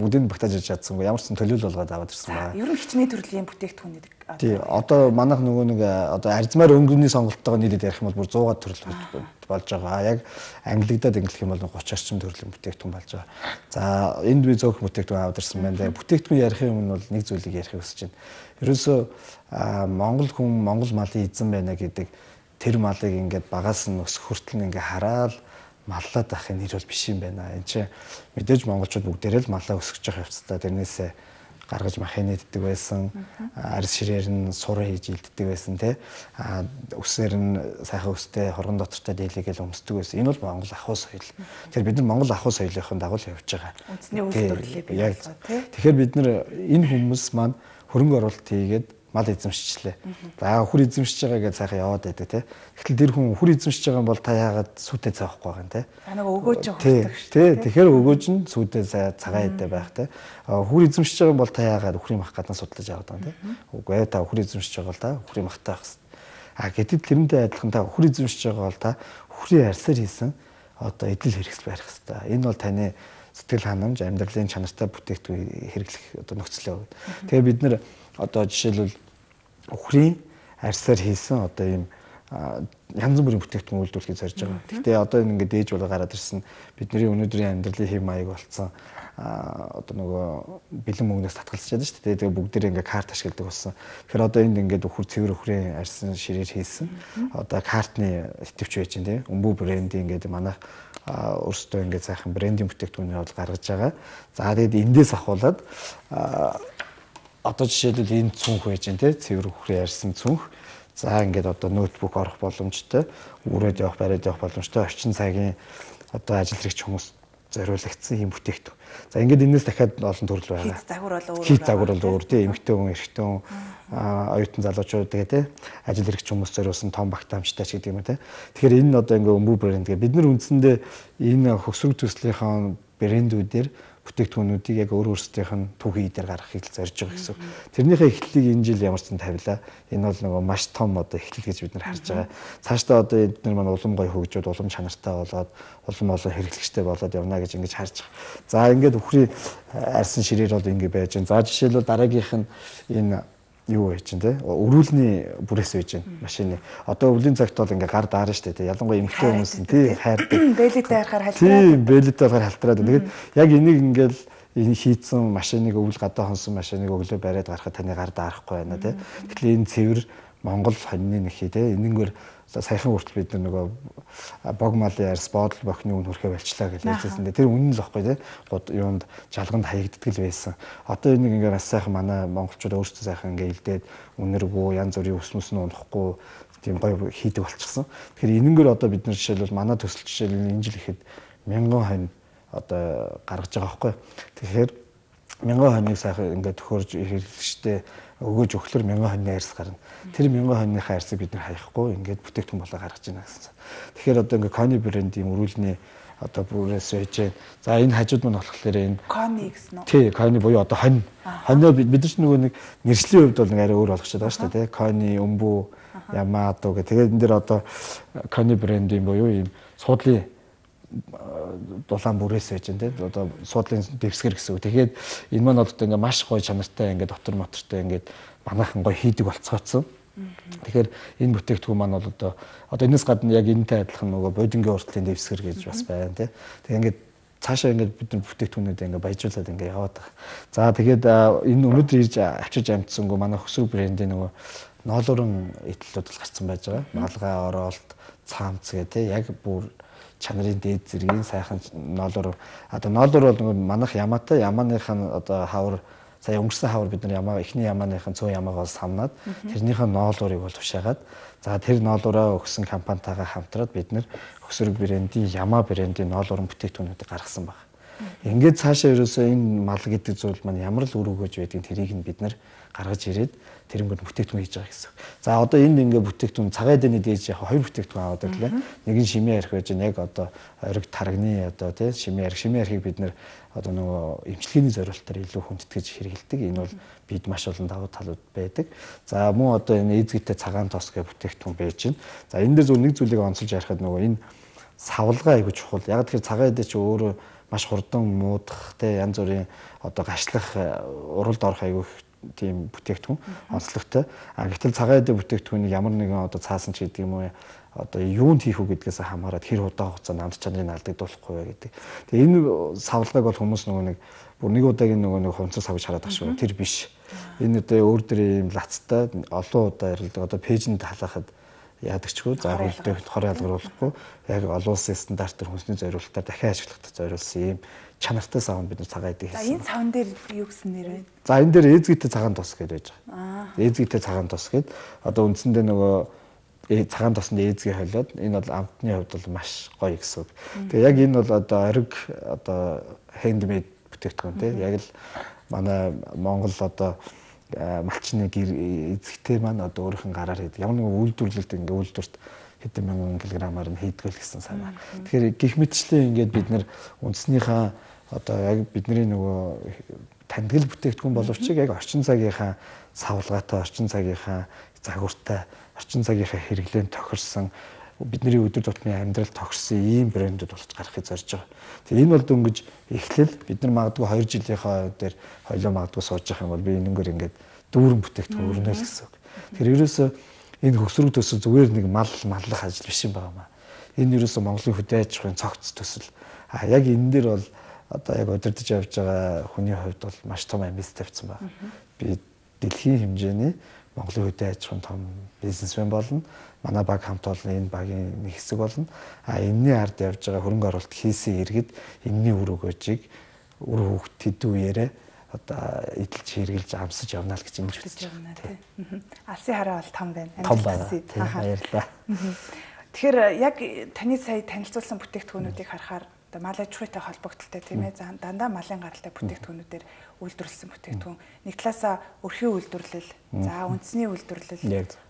бүгдийг багтааж ирж чадсангүй ямар ч төлөөл болгоод аваад ирсэн байна. Ер нь хичнээн төрлийн бүтээгдэхүүнүүд Тий, одоо манайх нөгөө нэг одоо арзмаар өнгөний сонголттойгоо нийлээд ярих юм бол бүр 100-аад төрөл болж байгаа. Яг англигдаад инглэх юм бол 30 орчим төрлийн бүтээгдэхүүн болж байгаа. За, энд би зөөх бүтээгдэхүүн аваад ирсэн байна. Бүтээгдэхүүн ярихын өмнө бол нэг зүйлийг ярихыг хүсэж байна. Ерөөсөө Монгол хүн Монгол малын эзэн байна гэдэг тэр малыг ингээд багаас нь ус хүртэл ингээ хараад маллаад ахын нэр бол биш юм байна. Энд чинь мэдээж монголчууд бүгдээрээ л маллаа өсгөж явах явцтай тэрнээсээ гаргаж махины иддэг байсан. Арс ширээр нь сур хийж илддэг байсан тий. А үсээр нь сайхан өстэй хоргон дотортой дийлэгээл өмсдөг байсан. Энэ бол монгол ахуй соёл. Тэр бид нар монгол ахуй соёлынхон дагуу л явж байгаа. Үндэсний үйлдвэрлэлээ бий болгоо тий. Тэгэхээр бид нар энэ хүмүүс маань хөрөнгө оруулалт хийгээд мал эзэмшчлээ. За өхөр эзэмшиж байгаа гэж сайхан яваад байдаг тий. Эхлээд тэр хүн өхөр эзэмшиж байгаа бол та яагаад сүтэ цаахгүй байгаа юм тий. А нэг өгөөж хурддаг шүү дээ. Тий. Тэгэхээр өгөөж нь сүтэ цагаан эдэ байх тий. Өхөр эзэмшиж байгаа бол та яагаад өхрийн мах гадаа судлаж аваад байгаа юм тий. Үгүй ээ та өхөр эзэмшиж байгаа бол та өхрийн махтай байх. А гэтэл тэрнтэй адилхан та өхөр эзэмшиж байгаа бол та өхрийн арьсаар хийсэн одоо эдэл хэрэгсэл барих хэвээр. Энэ бол таны сэтгэл ханамж амьдралын чанартай бүтээгдэхүүн хэрэглэх одоо нөхцөлөө. Тэгээ бид нэр одоо жишээлбэл үхрийн арьсаар хийсэн одоо ийм янз бүрийн бүтээгдэхүүн үйлдвэрлэхийг зорж байгаа. Гэхдээ одоо энэ ингээд ээж болоо гараад ирсэн бидний өнөөдрийн амьдралын хэм маяг болсон одоо нөгөө бэлэн мөнгнөөс татгалзаж байгаа шүү дээ. Тэгээ бүгдээрээ ингээд карт ашигладаг болсон. Тэгэхээр одоо энд ингээд өхөр цэвэр өхрийн арьсан ширээр хийсэн. Одоо картны сэтвч байж байна тийм. Өмбө брендинг ингээд манай өөрсдөө ингээд сайхан брендинг бүтээгдэхүүнээ бол гаргаж байгаа. За тэгээд эндээс ахуулаад одоо жишээлбэл энэ цүнх байж гэн тий цэвэр үхрээ ярьсан цүнх за ингээд одоо ноутбук орох боломжтой үрээд явах бариад явах боломжтой орчин цагийн одоо ажил хэрэгч хүмүүс зориулагдсан юм бүтээгдэхүүн. За ингээд энэс дахиад олон төрөл байна. Хийх загвар бол өөр. Хийх загвар бол өөр тий эмэгтэй хүн, эрэгтэй хүн, оюутан залуучууд тэгээ тий ажил хэрэгч хүмүүс зориулсан том багтаамжтай ч гэдэг юм тий. Тэгэхээр энэ нь одоо ингээд өмбүү брэнд гэх бид нар үндсэндээ энэ хөсрөг төслийнхаа брэндүүдээр бүтээгдэхүүнүүдийг яг өөр өөрсдийнх нь түүхий дээр гаргахыг зорж байгаа гэсэн. Тэрнийхээ эхлэлийг энэ жил ямар ч сан тавилаа. Энэ бол нөгөө маш том одоо эхлэл гэж бид нар харж байгаа. Цаашдаа одоо бид нар маань улам гоё хөгжөөд улам чанартай болоод улам олон хэрэглэгчтэй болоод явна гэж ингэж харж байгаа. За ингээд үхрийн э, арьсан ширээр бол ингэ байж байна. За жишээлбэл дараагийнх нь энэ юу байж чинь те өрүүлний бүрээс байж чинь машины одоо өвлийн цагт бол ингээ гар даарна штэ те ялангуяа эмхтэй хүмүүс нь тий хайрдаг бэлэдтэй харахаар халтраад тий бэлэдтэй харахаар халтраад тэгээд яг энийг ингээл энэ хийцэн машиныг өвөл гадаа хонсон машиныг өвлөө бариад гарахад таны гар даарахгүй байна те тэгэхээр энэ цэвэр Монгол ханьны нэг хий те энэнгээр саяхан хүртэл бид нөгөө богмал ярс бодол бохны үн хөрхөө болчлаа гэж ярьжсэн. Тэр үнэн л ихгүй те. Гуд юунд жалганд хаягддаг л байсан. Одоо энийг ингээд бас сайхан манай монголчууд өөрсдөө сайхан ингээд илдээд үнэргүй янз бүрийн өснөс нь унахгүй тийм гоё хийдэг болчихсон. Тэгэхээр энэнгээр одоо бид нар жишээлбэл манай төсөл жишээлбэл энэ жил ихэд 1000 хань одоо гаргаж байгаа байхгүй. Тэгэхээр 1000 ханыг сайхан ингээд төхөөрж хэрэглэгчтэй өгөөж өгөхлөр 1000 хоньны арьс гарна. Тэр 1000 хоньны арьсыг бид нар хаяхгүй ингээд бүтээгдэхүүн болоо гаргаж байна гэсэн. Тэгэхээр одоо ингээд Кони брэнд юм өрүүлний одоо бүрээс байж байна. За энэ хажууд мань болохоор энэ Кони гэсэн үү? Тий, Кони буюу одоо хонь. Хоньоо бид нар ч нөгөө нэг нэршлийн хувьд бол нэг арай өөр болгочиход байгаа шүү дээ, тий. Кони, Өмбүү, Ямаато гэх. Тэгээд энэ дэр одоо Кони брэнд юм буюу ийм суудлын дулаан бүрээс байж байна тийм одоо суудлын дэвсгэр гэсэн үг. Тэгэхээр энэ маань бол одоо ингээ маш гоё чанартай ингээ дотор мотортой ингээ манайхан гоё хийдэг болцоодсон. Тэгэхээр энэ бүтээгдэхүүн маань бол одоо одоо энэс гадна яг энэтэй адилхан нөгөө бодингийн уртлын дэвсгэр гэж бас байна тийм. Тэгээ ингээ цаашаа ингээд бид нар бүтээгдэхүүнүүдээ ингээд баяжуулаад ингээд яваад байгаа. За тэгээд энэ өнөөдөр ирж авчиж амжсангүй манай хөсөв брендийн нөгөө ноолорон эдлүүд л гарцсан байж байгаа. Малгай, ороолт, цаамц гэх тээ яг бүр чанарын дээд зэргийн сайхан ноолор одоо ноолор бол манах ямаатай ямааных нь одоо хавар сая өнгөрсөн хавар бид нар ямаа эхний ямааных нь цөөн ямаагаа самнаад тэрнийхээ ноолорыг бол тушаагаад за тэр ноолороо өгсөн компанитайгаа хамтраад бид нар хөсрөг брендийн ямаа брендийн ноолорын бүтээгтүүнүүдийг гаргасан баг. Ингээд цаашаа ерөөсөө энэ мал гэдэг зүйл маань ямар л үр өгөөж байдгийг тэрийг нь бид нар гаргаж ирээд тэрнгүүд бүтээгдэхүүн хийж байгаа гэсэн. За одоо энд ингээ бүтээгдэхүүн цагаан дэний дээж яг хоёр бүтээгдэхүүн аваад ирлээ. Нэг нь шимээ арх байж яг одоо ориг таргны одоо тийм шимээ арх шимээ архийг бид нэр одоо нөгөө эмчилгээний зорилтоор илүү хүндэтгэж хэрэгэлдэг. Энэ бол бид маш олон давуу талууд байдаг. За мөн одоо энэ эзгэтэй цагаан тос гэх бүтээгдэхүүн байж байна. За энэ дээр зөв нэг зүйлийг онцолж ярихад нөгөө энэ савлгаа айгуу чухал. Яг тэгэхээр цагаан дэж өөрөө маш хурдан муудах те янз бүрийн одоо гашлах уралд орох айгуу тийм бүтээгдэхүүн онцлогтой. А гэтэл цагаан эдийн бүтээгдэхүүнийг ямар нэгэн одоо цаасан ч гэдэг юм уу одоо юунд хийх үү гэдгээс хамаарат хэр удаан хугацаанд амт чанарыг алдагдуулахгүй вэ гэдэг. Тэгээ энэ савлгааг бол хүмүүс нөгөө нэг бүр нэг удаагийн нөгөө нэг хувцас авч хараад байх шүү. Тэр биш. Энэ одоо өөр дөрийн юм лацтай олон удаа ярилдаг. Одоо пэйжэнд халахад яадагчгүй заавал хор ялгаруулахгүй яг олон улсын стандарт төр хүнсний зориулалтаар дахин ажиллахдаа зориулсан юм чанартай савн бид цагаан идэх хэлсэн. За энэ савн дээр юу гэсэн нэр вэ? За энэ дээр ээзгийтэй цагаан тос гэж байж байгаа. Ээзгийтэй цагаан тос гэд одоо үндсэндээ нөгөө э, цагаан тосны ээзгий холиод энэ бол амтны хувьд бол маш гоё гэсэн үг. Тэгээ яг энэ бол одоо ориг одоо хендмейд бүтээгдэхүүн тийм яг л манай Монгол одоо э, малчны гэр э, эзэгтэй маань одоо өөрийнх нь гараар хийдэг. Ямар нэгэн үйлдвэрлэлд ингээ үйлдвэрт хэдэн мянган килограммаар нь хийдгүүл гэсэн санаа. Тэгэхээр гих мэтчлээ ингээд бид нар үндснийхээ одоо яг бидний нөгөө тандгил бүтээгдэхүүн боловчиг яг орчин цагийнхаа савлгаатай, орчин цагийнхаа загвартай, орчин цагийнхаа хэрэглэн тохирсон бидний өдөр тутмын амьдрал тохирсон ийм брэндүүд болж гарахыг зорж байгаа. Тэгээ энэ бол дөнгөж эхлэл бид нар магадгүй 2 жилийнхаа дээр хоёлоо магадгүй сууж явах юм бол би энэнгээр ингээд дүүрэн бүтээгдэхүүн өрнөл гэсэн үг. Тэр ерөөсөө энэ хөксрүү төсөл зүгээр нэг мал маллах ажил биш юм байна. Энэ юусэн Монголын хөдөө аж ахуйн цогц төсөл. А яг энэ дээр бол одоо яг удирдах явж байгаа хүний хувьд бол маш том амбиц тавьсан байна. Би дэлхийн хэмжээний Монголын хөдөө аж ахуйн том бизнесмен болно. Манай баг хамт олон энэ багийн нэг хэсэг болно. А энэний ард явж байгаа хөрөнгө оруулалт хийсэн иргэд энэний үр өгөөжийг үр хөвгт төдөө яриа одоо эдэлж хэрглэж амсаж явна л гэж имж үзэж байна тийм. Алсын хараа бол том байна. Том байна. Баярлалаа. Тэгэхээр э, яг таны сая танилцуулсан бүтээгдэхүүнүүдийг харахаар одоо мал аж ахуйтай холбогдлолтой тийм ээ дандаа малын гаралтай бүтээгдэхүүнүүдээр үйлдвэрлэсэн бүтээгдэхүүн нэг талаасаа өрхийн үйлдвэрлэл за үндэсний үйлдвэрлэл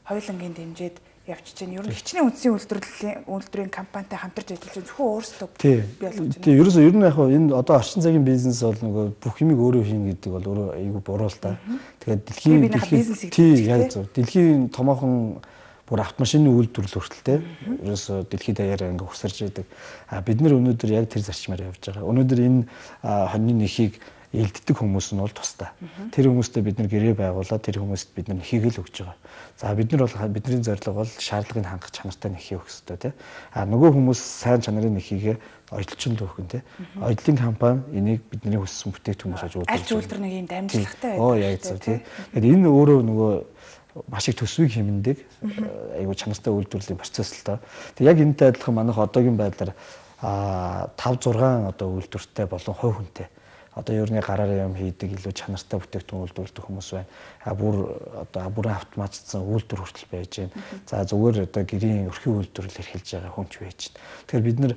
хоёулангийн дэмжээд явж чинь ер нь хичнээн үндэсний үйлдвэрлэлийн үйлдвэрийн компанитай хамтарч ажиллаж чинь зөвхөн өөрсдөө бий болгож чинь. Тийм ерөөсөө ер нь яг энэ одоо орчин цагийн бизнес бол нөгөө бүх юмыг өөрөө хийн гэдэг бол өөрөө айгүй буруу л та. Тэгэхээр дэлхийн дэлхийн тийм яг зөв. Дэлхийн томоохон бүр автомашины үйлдвэрлэл хүртэлтэй ерөөсөө дэлхийд даяараа ингээ хурсарж идэг. А бид нар өнөөдөр яг тэр зарчмаар явж байгаа. Өнөөдөр энэ хоньны нэхийг элддэг хүмүүс нь бол тустай. Тэр хүмүүстэй бид нэр гэрээ байгуулад тэр хүмүүст бид нэр хийгэл өгч байгаа. За бид нар бол бидний зорилго бол шаардлагыг хангах чанартай нэхий өгөх хэрэгтэй тий. А нөгөө хүмүүс сайн чанарын нэхийгээ ажилчин төөхөн тий. Ажлын компани энийг бидний хүссэн бүтээгдэхүүн гэж үзүүлж байна. Аль зүйлтер нэг юм дамжлагтай байдаг. Оо яг зөв тий. Тэгэхээр энэ өөрөө нөгөө маш их төсвийг хэмндэг айгуу чанартай үйлдвэрлэлийн процесс л та. Тэг яг энэтэй адилхан манайх одоогийн байдлаар а 5 6 одоо үйлдвэртэй болон хувь хүнтэй одоо ерний гараараа юм хийдэг илүү чанартай бүтээгдэхүүн үйлдвэрлэдэг хүмүүс байна. А бүр одоо бүрэн автоматжсан үйлдвэр хүртэл байж байна. За зүгээр одоо гэрийн өрхийн үйлдвэрлэл эрхэлж байгаа хүн ч байж байна. Тэгэхээр бид нар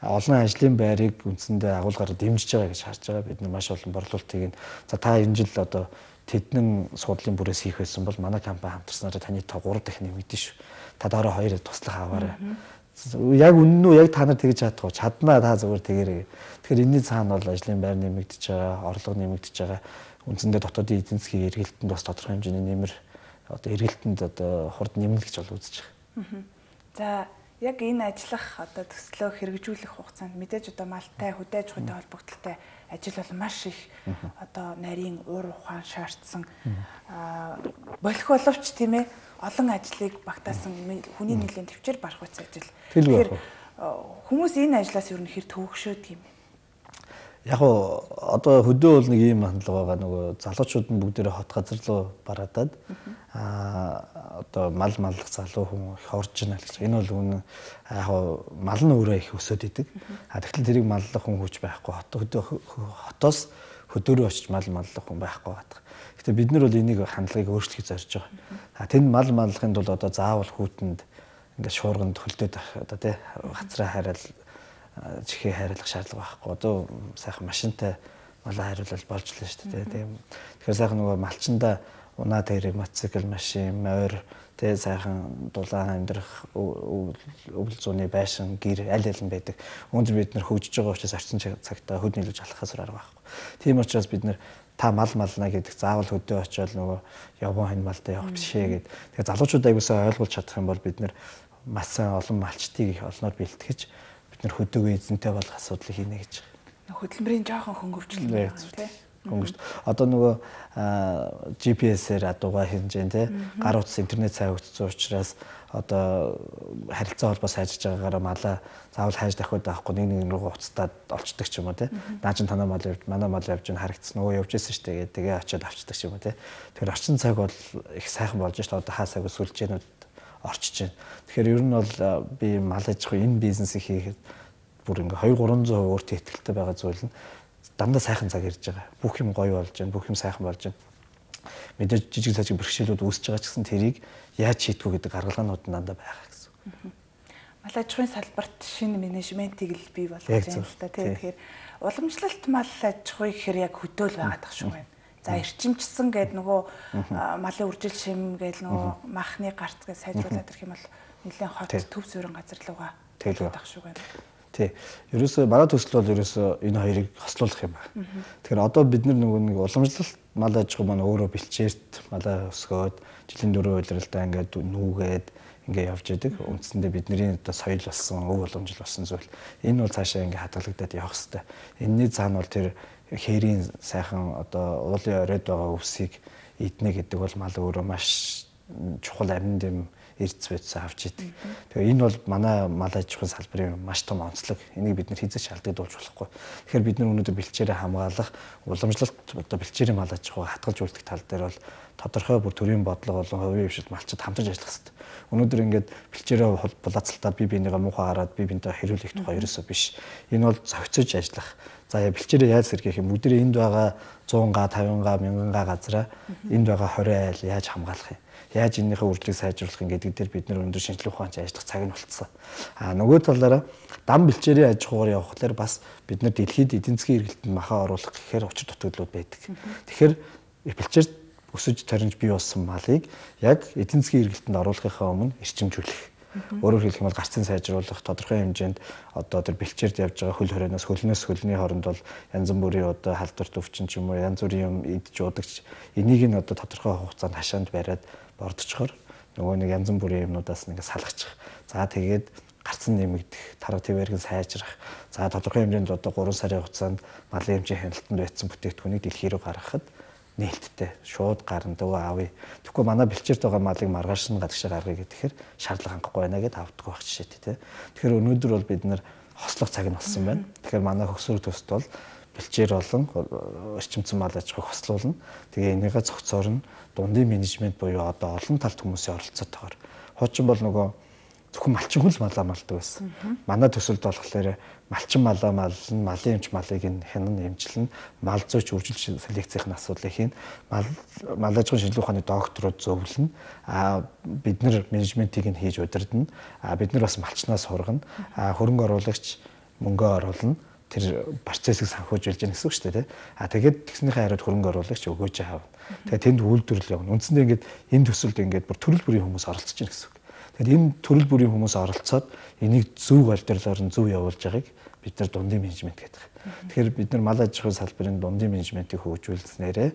олон ажлын байрыг үндсэндээ агуулгаараа дэмжиж байгаа гэж харж байгаа. Бид нар маш олон борлуулалтыг нь за та энэ жил одоо тэдэн суудлын бүрээс хийх байсан бол манай компани хамтарснараа таны та 3 дахин нэмэгдэн шүү. Та дараа 2 туслах аваарай яг үнэн үү яг та нар тэгж чадах уу чаднаа та зүгээр тэгэрэй. Тэгэхээр энэний цаана бол ажлын байр нэмэгдэж байгаа, орлого нэмэгдэж байгаа. Үндсэндээ дотоодын эдийн засгийн эргэлтэнд бас тодорхой хэмжээний нэмэр одоо эргэлтэнд одоо хурд нэмнэ гэж бол үзэж байгаа. За яг энэ ажиллах одоо төслөө хэрэгжүүлэх хугацаанд мэдээж одоо малтай хөдөөж хөдөө холбогдлолтой ажил бол маш их одоо нарийн уур ухаан шаардсан болох боловч тийм ээ олон ажлыг багтаасан хүний нэлийн төвчээр барах үц ажил. Тэгэхээр хүмүүс энэ ажлаас ер нь хэр төвөгшөөд юм бэ? Яг одоо хөдөө бол нэг ийм хандлага байгаа нөгөө залуучууд нь бүгдээрээ хот газар руу бараадаад аа одоо мал маллах залуу хүн хорж байна гэж. Энэ бол үнэ яг мал нь өөрөө их өсөд идэг. А тэгэхээр тэрийг маллах хүн хүч байхгүй хот хөдөө хотоос хот, хөдөөрөө очиж мал маллах хүн байхгүй байдаг. Гэтэ бид нар бол энийг хандлагыг өөрчлөхийг зорж байгаа. А тэнд мал маллахын тулд одоо заавал хүүтэнд ингээд шуурганд хөлдөөд одоо тий хацраа хараал чихээ хайрлах шаардлага байхгүй. Одоо сайхан машинтай малаа хариулал болж лээ шүү дээ. Тийм. Тэгэхээр сайхан нөгөө малчинда унаа тэрэг мотоцикл машин, морь тэгээ сайхан дулаан амьдрах өвөл зууны байшин гэр аль аль нь байдаг. Өнөөдөр бид нэр хөгжиж байгаа учраас арчин цагтаа хөд нийлүүлж алхахаас өөр арга байхгүй. Тийм учраас бид нэр та мал мална гэдэг заавал хөдөө очиод нөгөө явон хань малдаа явах бишээ гэдэг. Тэгээ залуучууд аягуулсаа ойлгуулж чадах юм бол бид нэр маш сайн олон малчтыг их олноор бэлтгэж бид нэр хөдөөгөө эзэнтэй болох асуудлыг хийнэ гэж. Хөдөлмөрийн жоохон хөнгөвчлөлт байна тийм. Өнгөрт одоо нөгөө GPS-ээр адуугаа хэмжээ те гар утас интернет цаагдсан учраас одоо харилцаа холбоо сайжирж байгаагаараа малаа заавал хайж дахиад авахгүй нэг нэг рүү уцтаад олчдаг ч юм уу те. Наа чин танаа мал явж манай мал явж ин харагдсан нөгөө явж исэн штэ гэдэг тэгээ очиад авчдаг ч юм уу те. Тэгэхээр орчин цаг бол их сайхан болж штэ одоо хаа цаг сүлж гэнэ орчиж байна. Тэгэхээр ер нь бол би мал аж ахуй энэ бизнесийг хийхэд бүр ингээ 2 300% өөртөө ихтэй байгаа зүйл нь дандаа сайхан цаг ирж байгаа. Бүх юм гоё болж байна, бүх юм сайхан болж байна. Мэдээж жижиг сажиг бэрхшээлүүд үүсэж байгаа ч гэсэн тэрийг яаж шийтгэв гэдэг гаргалгаанууд дандаа байгаа гэсэн. Мал аж ахуйн салбарт шинэ менежментийг л бий болгож байгаа юм л та тийм. Тэгэхээр уламжлалт мал аж ахуй гэхээр яг хөдөөл байгаад тах шиг байна. За эрчимчсэн гэд нөгөө малын үржил шим гэл нөгөө махны гарц гэж сайжруулад ирэх юм бол нэлээд хот төв зүрэн газар лугаа тэгэл байх шүү гэдэг. Тий. Ерөөсөө манай төсөл бол ерөөсөө энэ хоёрыг хослуулах юм аа. Тэгэхээр одоо бид нар нөгөө нэг уламжлалт мал аж ахуй маань өөрөө бэлчээрт малаа өсгөөд жилийн дөрөв удирдалтаа ингээд нүүгээд ингээд явж идэг. Үндсэндээ бидний одоо соёл болсон, өв уламжлал болсон зүйл. Энэ бол цаашаа ингээд хадгалагдаад явах хэвээр. Энэний цаана бол тэр хээрийн сайхан одоо уулын оройд байгаа өвсийг иднэ гэдэг бол мал өөрөө маш чухал амин дэм эрдэс бодис авч идэг. Тэгээ энэ бол манай мал аж ахуйн салбарын маш том онцлог. Энийг бид нар хязгаар шалдагдуулж болохгүй. Тэгэхээр бид нар өнөөдөр бэлчээрээ хамгаалах, уламжлалт одоо бэлчээрийн мал аж ахуй хатгалж үлдэх тал дээр бол тодорхой бүр төрийн бодлого болон хувийн хвшил малчд хамтарч ажиллах хэрэгтэй. Өнөөдөр ингээд бэлчээрээ булаацалтаад би бинийгээ муухай хараад би бинтэй хэрүүлэх тухай ерөөсөө биш. Энэ бол зохицож ажиллах. За я бэлчээрээ яаж сэргээх юм? Бүгдээ энд байгаа 100 га, 50 га, 1000 га газараа энд байгаа 20 айл яаж хамгаалах юм? яаж энэнийхээ үржлийг сайжруулах юм гэдэг дээр бид нэр өндөр шинжилгээ ухаанч ажиллах цаг нь болцсон. А нөгөө талаараа дам бэлчээрийн аж ахуйгаар явхаар бас бид нар дэлхийд эдийн засгийн эргэлтэнд махаа оруулах гэхээр учир дутагдлууд байдаг. Тэгэхээр бэлчээр өсөж таринж бий болсон малыг яг эдийн засгийн эргэлтэнд оруулахынхаа өмнө эрчимжүүлэх Өөрөөр хэлэх юм бол гарцын сайжруулах тодорхой хэмжээнд одоо тэр бэлчээрд явж байгаа хөл хорионоос хөлнөөс хөлний хооронд бол янз бүрийн одоо халдварт өвчин ч юм уу янз бүрийн юм идж удагч энийг нь одоо тодорхой хугацаанд хашаанд бариад ордочхоор нөгөө нэг янз бүрийн юмнуудаас нэг салгачих. За тэгээд гарцсан нэмэгдэх, тарга твэргэн сайжрах. За тодорхой хэмжээнд одоо 3 сарын хугацаанд малын хэмжээ хяналтанд байсан бүтээгдэхүүнийг дэлхий рүү гаргахад нээлттэй шууд гарна дөө аавь. Тэгэхгүй манай бэлчээрт байгаа малыг маргааш нь гадагшаа гаргая гэхээр шаардлага хангахгүй байна гэдээ автдаг байх жишээтэй тий. Тэгэхээр өнөөдөр бол бид нэр хослох цаг нь болсон байна. Тэгэхээр манай хөксөр төст бол бэлчээр болон эрчимцэн мал аж ахуйг хослуулна. Тэгээ энийгээ зохицоор нь дундын менежмент буюу одоо олон талт хүмүүсийн оролцоотойгоор хуучин бол нөгөө зөвхөн малчин хүн л малаа малдаг байсан. Манай төсөлд болохоор малчин малаа мална, малын эмч малыг нь хянан эмчилнэ, мал зүйч үржилж селекцийн асуудлыг хийн, мал мал аж ахуйн шинжилгээ ухааны докторууд зөвлөнө. А бид нар менежментийг нь хийж удирдана. А бид нар бас малчнаас сургана. А хөрөнгө оруулагч мөнгө оруулна тэр процессыг санхүүжүүлж яах гэсэн үг шүү дээ. А тэгээд тэгснийхээ хариуд хөрөнгө оруулагч өгөөж аав. Тэгээд тэнд үйлдвэрлэл явна. Үндсэндээ ингээд энэ төсөлд ингээд бүр төрөл бүрийн хүмүүс оролцож байна гэсэн үг. Тэгэхээр энэ төрөл бүрийн хүмүүс оролцоод энийг зөв альтерлаар нь зөв явуулж байгааг бид нар дундын менежмент гэдэг. Тэгэхээр бид нар мал аж ахуйн салбарын дундын менежментийг хөгжүүлснээрээ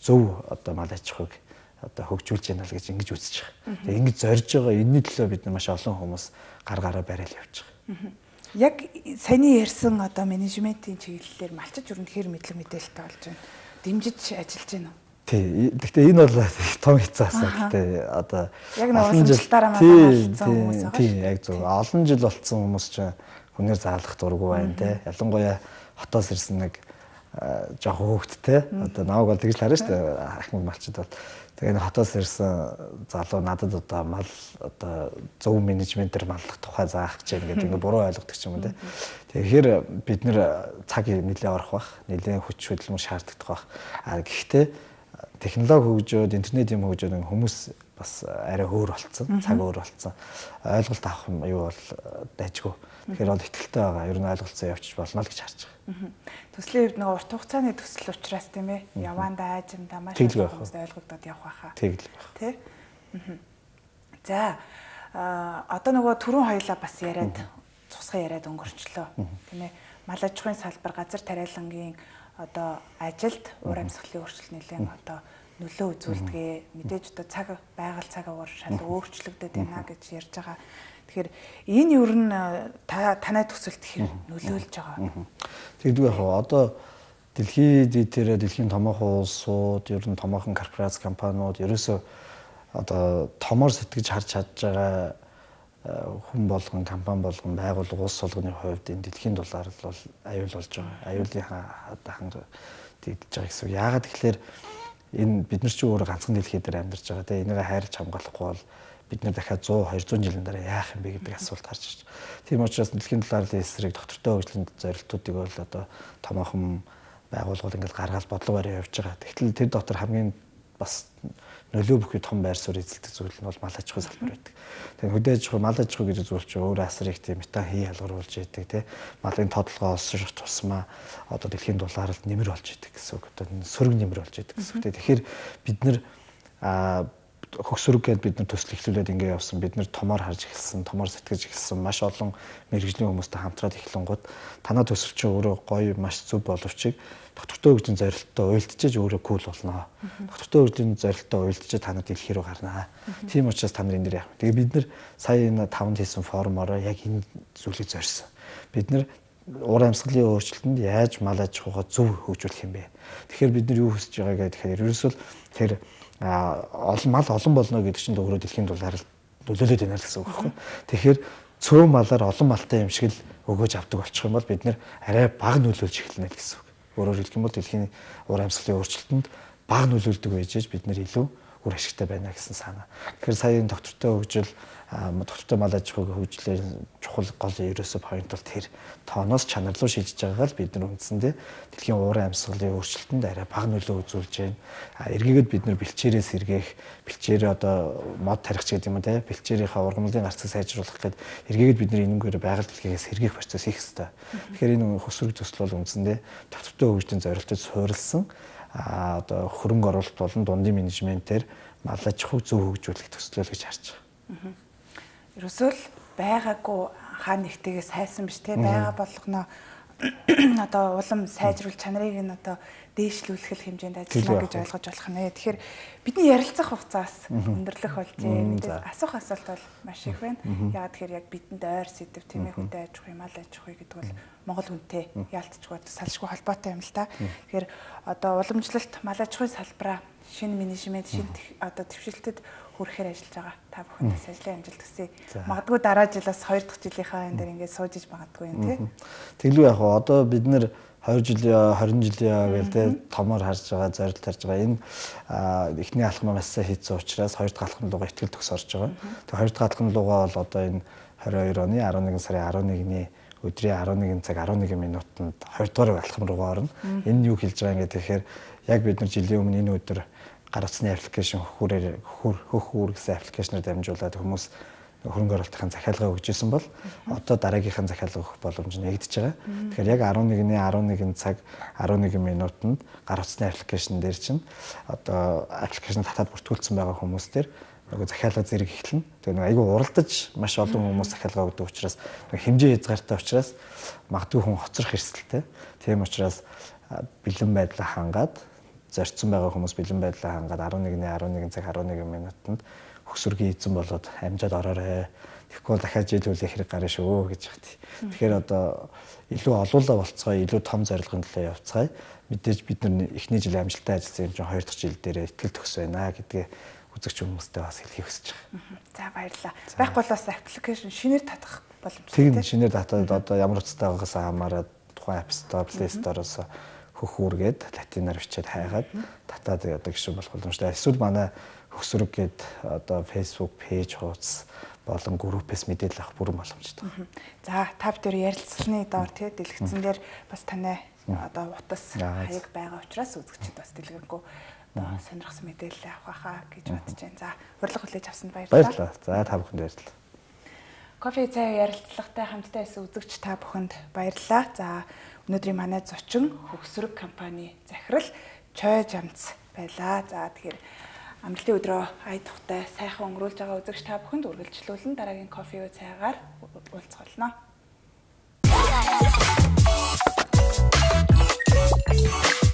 зөв одоо мал аж ахуйг одоо хөгжүүлж яана л гэж ингэж үзэж байгаа. Тэгээ ингэж зорж байгаа энэний төлөө бид нар маш олон хүмүүс гар гараа барайл явж байгаа яг саяны ярьсан одоо менежментийн чиглэлээр малчиж өрн хэр мэдлэг мэдээлэлтэй болж байна. Дэмжиж ажиллаж байна уу? Тий. Гэхдээ энэ бол том хэцүү асуудалтай одоо яг нэг олон жил дараа малцсан хүмүүс байгаа. Тий, яг зөв. Олон жил болцсон хүмүүс ч хүнээр заалах дурггүй байна те. Ялангуяа хотоос ирсэн нэг жоохон хөөгдтэй. Одоо намайг бол тэгж л харна шүү дээ. Ахмад малчид бол Тэгээ энэ хотоос ирсэн залуу надад одоо мал одоо зөв менежментээр маллах тухай заах гэж ингээд ингээд буруу ойлгодог юм тий. Тэгэхээр бид нэр цаг нэлээ орох бах, нэлээ хүч хөдөлмөр шаарддаг бах. А гэхдээ технологи хөгжөөд интернет юм хөгжөөд хүмүүс бас арай өөр болцсон, цаг өөр болцсон. Ойлголт авах юм юу бол дайггүй Тэгэхээр бол ихтэлтэй байгаа. Ер нь ойлголцоо явчих болно л гэж харж байгаа. Төслийн хувьд нэг урт хугацааны төсөл учраас тийм ээ. Яванда аажимда маш ойлгогдоод явах байхаа. Тэгэл байх. Тэ? За одоо нөгөө түрүүн хоёлаа бас яриад цусга яриад өнгөрчлөө. Тийм ээ. Мал аж ахуйн салбар газар тариалангийн одоо ажилд уур амьсгалын өөрчлөлт нэлээд одоо нөлөө үзүүлдэгээ мэдээж одоо цаг байгаль цаг аваар шал өөрчлөгдөд байна гэж ярьж байгаа. Тэгэхээр энэ ер нь э, та танай төсөлт хэр нөлөөлж байгаа. Тэгдгүй яг одоо дэлхийд тэр дэлхийн томоохон улсууд ер нь томоохон корпорац компаниуд ерөөсөө одоо томор сэтгэж харж чадж байгаа э, хүн болгон компани болгон байгууллага улс болгоны хувьд энэ дэлхийн дулаар л бол аюул болж байгаа. Аюулын ханга дэгдэж байгаа гэсэн үг. Яагаад тэгэхээр энэ бид нар ч өөр ганцхан дэлхий дээр амьдарч байгаа те энийг хайрч хамгаалахгүй бол бид нар дахиад 100 200 жилийн дараа яах юм бэ гэдэг асуулт гарч ирж байна. Тийм учраас дэлхийн талаарлын эсрэг доктортой хөгжлийн зорилтуудыг бол одоо томоохон байгууллагууд ингээд гаргаад бодлого барьж явж байгаа. Тэгтэл тэр дотор хамгийн бас нөлөө бүхий том байр суурь эзэлдэг зүйл нь бол мал аж ахуй салбар байдаг. Тэгээд хөдөө аж ахуй мал аж ахуй гэдэг зүйл чинь өөр асрыг тийм метан хий ялгаруулж яадаг тийм малын тодлогоо олсон ших тусмаа одоо дэлхийн дулаалд нэмэр болж идэг гэсэн үг. Одоо сөрөг нэмэр болж идэг гэсэн үг. Тэгэхээр бид нар хөксөрөг гэдээ бид нар төсөл эхлүүлээд ингэ явсан. Бид нар томоор харж эхэлсэн, томоор сэтгэж эхэлсэн. Маш олон мэрэгжлийн хүмүүстэй хамтраад эхлэнгууд танаа төсөл чинь өөрөө гоё, маш зөв боловчийг доктортой өгжин зорилттой уйлдчихж өөрөө кул болно. Доктортой өгжин зорилттой уйлдчихж та нарт илхэр рүү гарнаа. Тийм учраас та нар энэ дээр яах вэ? Тэгээ бид нар сая энэ таванд хийсэн формороо яг энэ зүйлийг зорьсон. Бид нар уур амьсгалын өөрчлөлтөнд яаж мал аж ахуйгаа зөв хөгжүүлэх юм бэ? Тэгэхээр бид нар юу хүсэж байгаа гэхээр ерөөсөө тэр олон мал олон болно гэдэг чинь өөрөө дэлхийд бол харил нөлөөлөд байна гэсэн үг байхгүй. Тэгэхээр цөөн малаар олон малтай юм шиг л өгөөж авдаг болчих юм бол бид нэр арай баг нөлөөлж эхэлнэ гэсэн үг. Өөрөөр хэлэх юм бол дэлхийн уур амьсгалын өөрчлөлтөнд баг нөлөөлдөг байж бид нэр илүү үр ашигтай байна гэсэн санаа. Тэгэхээр сая энэ доктортой хөгжил доктортой мал аж ахуйг хөгжлөөр чухал гол ерөөсөө point бол тэр тооноос чанарлуу шийдэж байгааг л бид нар үндсэндээ дэлхийн уурын амьсгалын өөрчлөлтөнд арай бага нөлөө үзүүлж байна. Эргээгээд бид нар бэлчээрээс сэргээх, бэлчээрээ одоо мод тарих ч гэдэг юм уу те, бэлчээрийнхээ ургамлын гарцыг сайжруулах гэдэг эргээгээд бид нар энэмгээр байгаль дэлхийгээ сэргээх процесс хийх хэрэгтэй. Тэгэхээр энэ хөсрөг төсөл бол үндсэндээ доктортой хөгжлийн зорилтод суурилсан одоо хөрөнгө оруулалт болон дундын менежментээр мал аж ахуйг зөв хөгжүүлэх төслөл гэж харж байгаа. Ерөөсөө л байгаагүй хаа нэгтэйгээ сайсан биш те байгаа болгоно <clears throat> одоо улам сайжруулах чанарыг нь одоо дээшлүүлэх хэмжээнд ажиллана гэж ойлгож болох нэ. Тэгэхээр бидний ярилцах хугацаас өндөрлөх болж юм. Асуух асуулт бол маш их байна. Яагаад тэгэхээр яг бидэнд ойр сэдв тийм ээ хүнтэй аж ахуй юм ал аж ахуй гэдэг бол монгол хүнтэй яалтчгүй салшгүй холбоотой юм л та. Тэгэхээр одоо уламжлалт мал аж ахуйн салбараа шинэ менежмент шинэ одоо төвшөлтөд хүрэхээр ажиллаж байгаа. Та бүхэнд ажлын амжилт хүсье. Магадгүй дараа жилээс 2 дахь жилийнхаа энэ дээр ингээд сууж иж магадгүй юм тий. Тэглүү яг одоо бид нэр 2 жилийн 20 жилийн гэл тэ томор харж байгаа зорилт тарж байгаа. Энэ эхний алхам массаа хийцэн учраас хоёр дахь алхам руугаа ихтгэл төгс орж байгаа. Тэгээ хоёр дахь алхам руугаа бол одоо энэ 22 оны 11 сарын 11-ний өдрийн 11 цаг 11 минутанд хоёр дахь алхам руугаа орно. Энэ нь юу хэлж байгаа юм гэдэг тэгэхээр яг бид нар жилийн өмнө энэ өдөр гаргацны аппликейшн хөхүүрээр хөхүүр хөхүүр гэсэн аппликейшнээр дамжуулаад хүмүүс хөрөнгө оруулалтын захиалга өгж исэн бол одоо дараагийнхын захиалга өгөх боломж нь эгдэж байгаа. Тэгэхээр яг 11-ний 11 цаг 11 минутанд гар утасны аппликейшн дээр чинь одоо аппликейшн татаад бүртгүүлсэн байгаа хүмүүс төр нөгөө захиалга зэрэг эхэлнэ. Тэгээ нөгөө айгүй уралдаж маш олон хүмүүс захиалга өгдөг учраас нөгөө хэмжээ хязгаартай учраас магадгүй хүн хоцрох эрсдэлтэй. Тийм учраас бэлэн байдлаа хангаад зорцсон байгаа хүмүүс бэлэн байдлаа хангаад 11-ний 11 цаг 11 минутанд хөксөргийн эзэн болоод амжаад ороорой. Тэгэхгүй дахиад жилүүлэх хэрэг гарна шүү гэж хат. Тэгэхээр одоо илүү олуулаа болцгоо, илүү том зорилгын төлөө явцгаая. Мэдээж бид нар эхний жил амжилттай ажилласан юм чинь хоёр дахь жил дээр ихтгэл төгс байна гэдгээ үзэгч хүмүүстээ бас хэлхийг хүсэж байгаа. За баярлалаа. Байхгүй бол бас аппликейшн шинээр татах боломжтой тийм. Тийм шинээр татаад одоо ямар утгатай байгаагаас хамаарат тухайн App Store, Play Store-оос хөхүүр гээд латинаар бичээд хайгаад татаад яадаг гэсэн болох боломжтой. Эсвэл манай хөксөрөг гээд одоо Facebook пэйж хуудас болон группээс мэдээлэл авах бүрэн боломжтой. За тав төр ярилцсаны доор тий дэлгэцэн дээр бас танай одоо утас хаяг байгаа учраас үзэгчд бас дэлгэрэнгүй одоо сонирхсан мэдээлэл авах хаа гэж бодож байна. За урилга хүлээж авсанд баярлалаа. Баярлалаа. За та бүхэнд баярлалаа. Кофе цай ярилцлагатай хамтдаа байсан үзэгч та бүхэнд баярлалаа. За Өнөөдрийн манай зочин Хөгсрөг компани захирал Чой Жамц байлаа. За тэгэхээр амралтын өдрөө ая тухтай сайхан өнгөрүүлж байгаа үзэгч та бүхэнд үргэлжлүүлэн дараагийн кофе уу цайгаар уулзголно. Thank you.